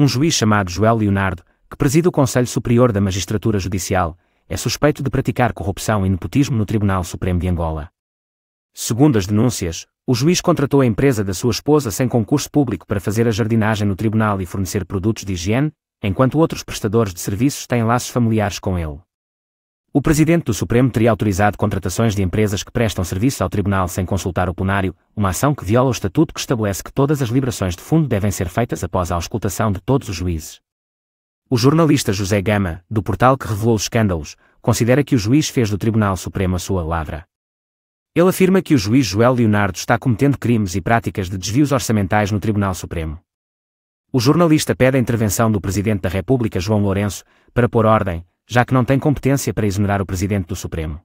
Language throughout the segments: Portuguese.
um juiz chamado Joel Leonardo, que preside o Conselho Superior da Magistratura Judicial, é suspeito de praticar corrupção e nepotismo no Tribunal Supremo de Angola. Segundo as denúncias, o juiz contratou a empresa da sua esposa sem concurso público para fazer a jardinagem no tribunal e fornecer produtos de higiene, enquanto outros prestadores de serviços têm laços familiares com ele. O presidente do Supremo teria autorizado contratações de empresas que prestam serviço ao tribunal sem consultar o plenário, uma ação que viola o estatuto que estabelece que todas as liberações de fundo devem ser feitas após a auscultação de todos os juízes. O jornalista José Gama, do portal que revelou os escândalos, considera que o juiz fez do Tribunal Supremo a sua lavra. Ele afirma que o juiz Joel Leonardo está cometendo crimes e práticas de desvios orçamentais no Tribunal Supremo. O jornalista pede a intervenção do Presidente da República João Lourenço para pôr ordem, já que não tem competência para exonerar o presidente do Supremo.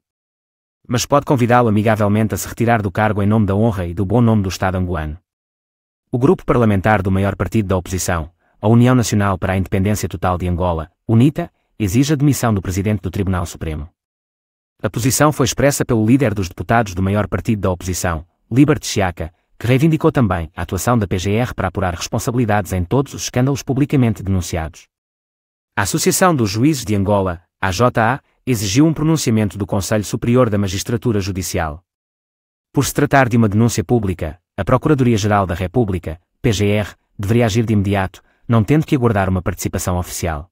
Mas pode convidá-lo amigavelmente a se retirar do cargo em nome da honra e do bom nome do Estado angolano. O grupo parlamentar do maior partido da oposição, a União Nacional para a Independência Total de Angola, UNITA, exige a demissão do presidente do Tribunal Supremo. A posição foi expressa pelo líder dos deputados do maior partido da oposição, Liberty Siaka, que reivindicou também a atuação da PGR para apurar responsabilidades em todos os escândalos publicamente denunciados. A Associação dos Juízes de Angola, AJA, exigiu um pronunciamento do Conselho Superior da Magistratura Judicial. Por se tratar de uma denúncia pública, a Procuradoria-Geral da República, PGR, deveria agir de imediato, não tendo que aguardar uma participação oficial.